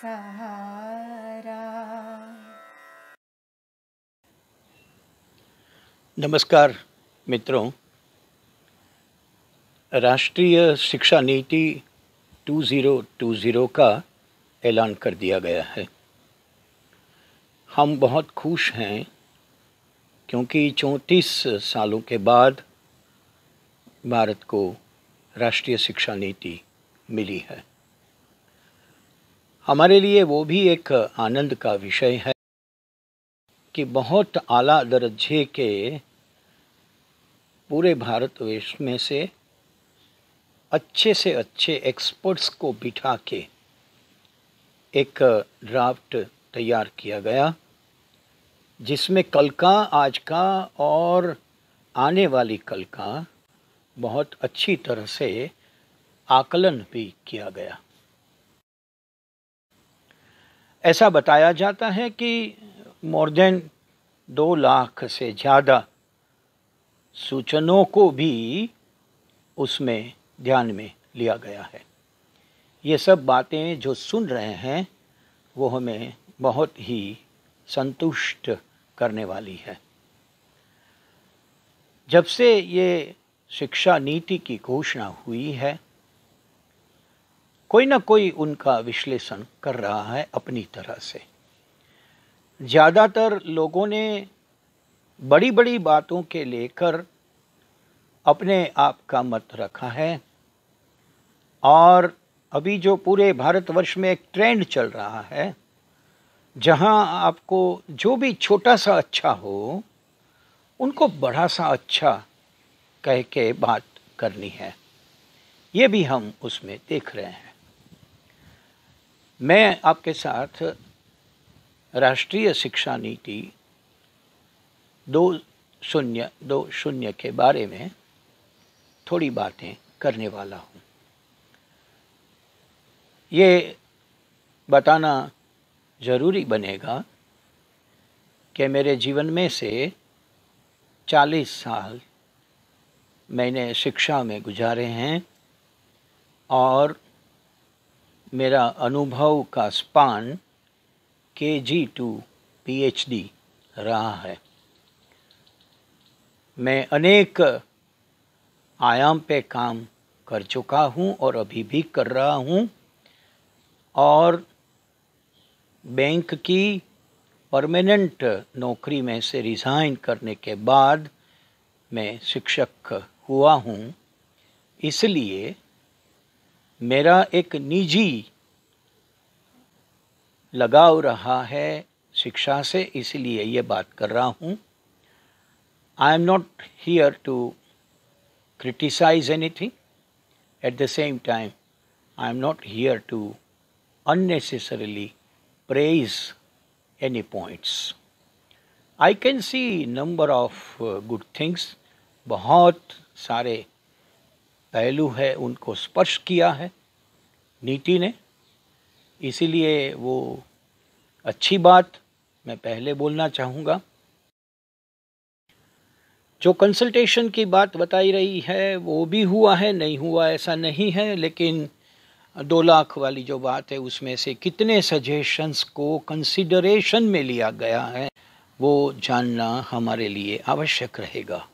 सहारा नमस्कार मित्रों राष्ट्रीय शिक्षा नीति 2020 का ऐलान कर दिया गया है हम बहुत खुश हैं क्योंकि चौंतीस सालों के बाद भारत को राष्ट्रीय शिक्षा नीति मिली है हमारे लिए वो भी एक आनंद का विषय है कि बहुत आला दर्जे के पूरे भारतवर्ष में से अच्छे से अच्छे एक्सपर्ट्स को बिठा के एक ड्राफ्ट तैयार किया गया जिसमें कल का आज का और आने वाली कल का बहुत अच्छी तरह से आकलन भी किया गया ऐसा बताया जाता है कि मोर देन दो लाख से ज़्यादा सूचनों को भी उसमें ध्यान में लिया गया है ये सब बातें जो सुन रहे हैं वो हमें बहुत ही संतुष्ट करने वाली है जब से ये शिक्षा नीति की घोषणा हुई है कोई ना कोई उनका विश्लेषण कर रहा है अपनी तरह से ज़्यादातर लोगों ने बड़ी बड़ी बातों के लेकर अपने आप का मत रखा है और अभी जो पूरे भारतवर्ष में एक ट्रेंड चल रहा है जहां आपको जो भी छोटा सा अच्छा हो उनको बड़ा सा अच्छा कह के बात करनी है ये भी हम उसमें देख रहे हैं मैं आपके साथ राष्ट्रीय शिक्षा नीति दो शून्य दो शून्य के बारे में थोड़ी बातें करने वाला हूँ ये बताना ज़रूरी बनेगा कि मेरे जीवन में से चालीस साल मैंने शिक्षा में गुजारे हैं और मेरा अनुभव का स्पान के जी टू पी रहा है मैं अनेक आयाम पे काम कर चुका हूँ और अभी भी कर रहा हूँ और बैंक की परमानेंट नौकरी में से रिज़ाइन करने के बाद मैं शिक्षक हुआ हूँ इसलिए मेरा एक निजी लगाव रहा है शिक्षा से इसलिए ये बात कर रहा हूँ I am not here to criticise anything at the same time I am not here to unnecessarily praise any points I can see number of good things बहुत सारे पहलू है उनको स्पर्श किया है नीति ने इसीलिए वो अच्छी बात मैं पहले बोलना चाहूँगा जो कंसल्टेशन की बात बताई रही है वो भी हुआ है नहीं हुआ ऐसा नहीं है लेकिन दो लाख वाली जो बात है उसमें से कितने सजेशंस को कंसिडरेशन में लिया गया है वो जानना हमारे लिए आवश्यक रहेगा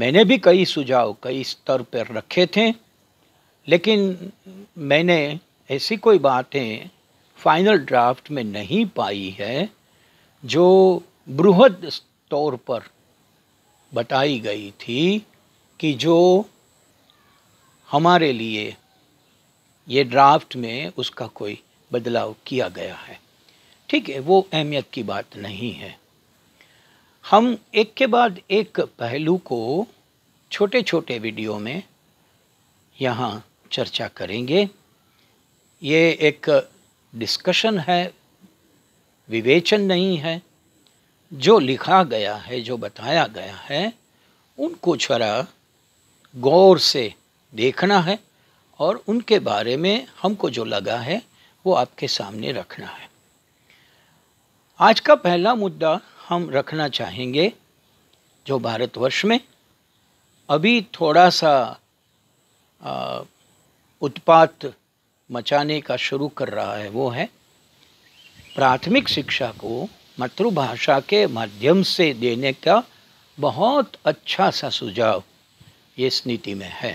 मैंने भी कई सुझाव कई स्तर पर रखे थे लेकिन मैंने ऐसी कोई बातें फाइनल ड्राफ्ट में नहीं पाई है जो बृहद तौर पर बताई गई थी कि जो हमारे लिए ये ड्राफ्ट में उसका कोई बदलाव किया गया है ठीक है वो अहमियत की बात नहीं है हम एक के बाद एक पहलू को छोटे छोटे वीडियो में यहाँ चर्चा करेंगे ये एक डिस्कशन है विवेचन नहीं है जो लिखा गया है जो बताया गया है उनको जरा गौर से देखना है और उनके बारे में हमको जो लगा है वो आपके सामने रखना है आज का पहला मुद्दा हम रखना चाहेंगे जो भारतवर्ष में अभी थोड़ा सा उत्पात मचाने का शुरू कर रहा है वो है प्राथमिक शिक्षा को मातृभाषा के माध्यम से देने का बहुत अच्छा सा सुझाव ये नीति में है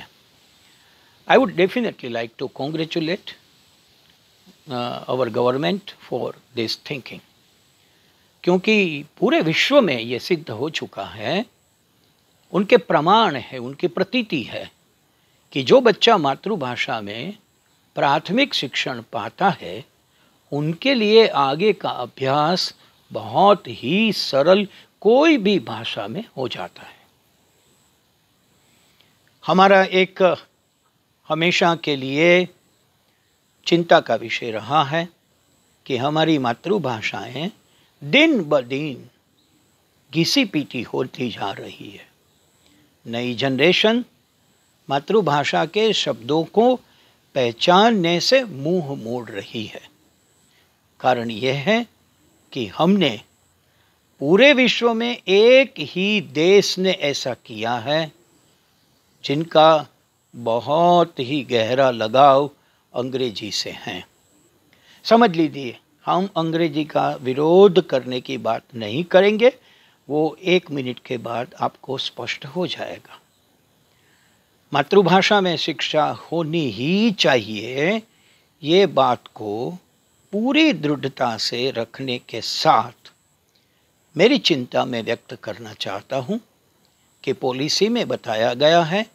I would definitely like to congratulate our government for this thinking क्योंकि पूरे विश्व में ये सिद्ध हो चुका है उनके प्रमाण है उनकी प्रतीति है कि जो बच्चा मातृभाषा में प्राथमिक शिक्षण पाता है उनके लिए आगे का अभ्यास बहुत ही सरल कोई भी भाषा में हो जाता है हमारा एक हमेशा के लिए चिंता का विषय रहा है कि हमारी मातृभाषाएं दिन ब दिन घिसी पीटी होती जा रही है नई जनरेशन मातृभाषा के शब्दों को पहचानने से मुंह मोड़ रही है कारण यह है कि हमने पूरे विश्व में एक ही देश ने ऐसा किया है जिनका बहुत ही गहरा लगाव अंग्रेजी से हैं समझ लीजिए हम अंग्रेजी का विरोध करने की बात नहीं करेंगे वो एक मिनट के बाद आपको स्पष्ट हो जाएगा मातृभाषा में शिक्षा होनी ही चाहिए ये बात को पूरी दृढ़ता से रखने के साथ मेरी चिंता में व्यक्त करना चाहता हूँ कि पॉलिसी में बताया गया है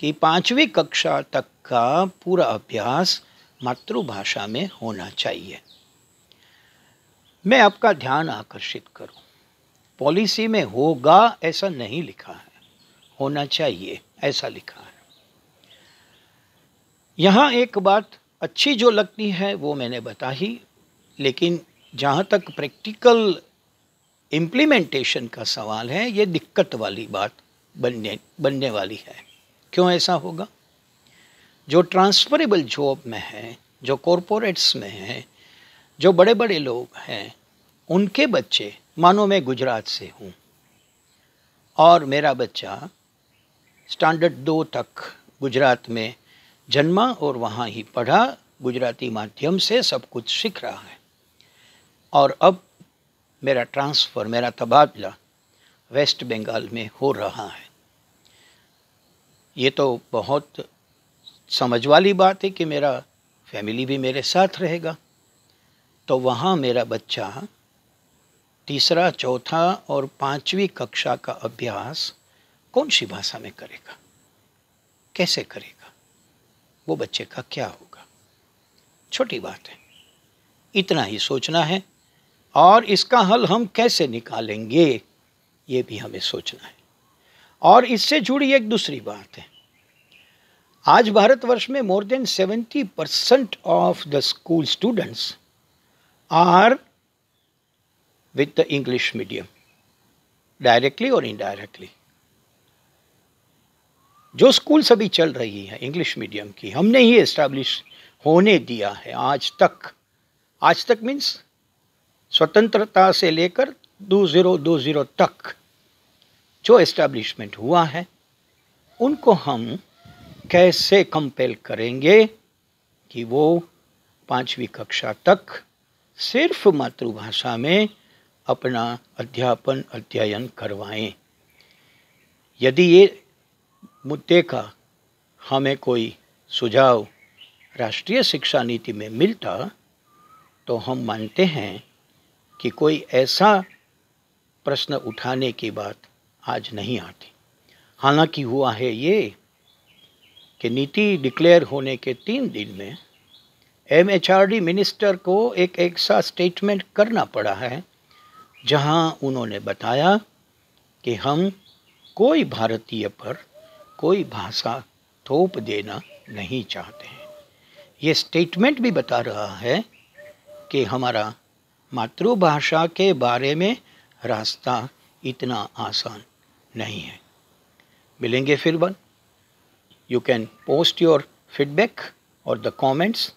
कि पाँचवीं कक्षा तक का पूरा अभ्यास मातृभाषा में होना चाहिए मैं आपका ध्यान आकर्षित करूं पॉलिसी में होगा ऐसा नहीं लिखा है होना चाहिए ऐसा लिखा है यहाँ एक बात अच्छी जो लगती है वो मैंने बता ही लेकिन जहां तक प्रैक्टिकल इम्प्लीमेंटेशन का सवाल है ये दिक्कत वाली बात बनने बनने वाली है क्यों ऐसा होगा जो ट्रांसफरेबल जॉब में है जो कॉरपोरेट्स में है जो बड़े बड़े लोग हैं उनके बच्चे मानो मैं गुजरात से हूँ और मेरा बच्चा स्टैंडर्ड दो तक गुजरात में जन्मा और वहाँ ही पढ़ा गुजराती माध्यम से सब कुछ सीख रहा है और अब मेरा ट्रांसफ़र मेरा तबादला वेस्ट बंगाल में हो रहा है ये तो बहुत समझ वाली बात है कि मेरा फैमिली भी मेरे साथ रहेगा तो वहाँ मेरा बच्चा तीसरा चौथा और पांचवी कक्षा का अभ्यास कौन सी भाषा में करेगा कैसे करेगा वो बच्चे का क्या होगा छोटी बात है इतना ही सोचना है और इसका हल हम कैसे निकालेंगे ये भी हमें सोचना है और इससे जुड़ी एक दूसरी बात है आज भारतवर्ष में more than seventy percent of the school students are with the English medium, directly और indirectly. जो स्कूल सभी चल रही हैं इंग्लिश मीडियम की हमने ही एस्टैब्लिश होने दिया है आज तक आज तक मीन्स स्वतंत्रता से लेकर दो दो ज़ीरो ज़ीरो तक जो एस्टैब्लिशमेंट हुआ है उनको हम कैसे कंपेल करेंगे कि वो पाँचवीं कक्षा तक सिर्फ मातृभाषा में अपना अध्यापन अध्ययन करवाएं यदि ये मुद्दे का हमें कोई सुझाव राष्ट्रीय शिक्षा नीति में मिलता तो हम मानते हैं कि कोई ऐसा प्रश्न उठाने की बात आज नहीं आती हालांकि हुआ है ये कि नीति डिक्लेयर होने के तीन दिन में एमएचआरडी मिनिस्टर को एक ऐसा स्टेटमेंट करना पड़ा है जहां उन्होंने बताया कि हम कोई भारतीय पर कोई भाषा थोप देना नहीं चाहते हैं ये स्टेटमेंट भी बता रहा है कि हमारा मातृभाषा के बारे में रास्ता इतना आसान नहीं है मिलेंगे फिर बन you can post your feedback और the comments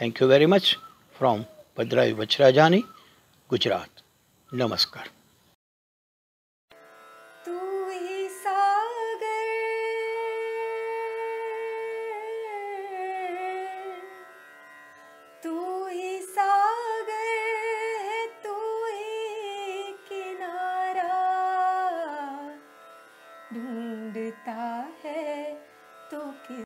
thank you very much from भद्राई वज्राजानी गुजरात नमस्कार ढूंढता है तो किस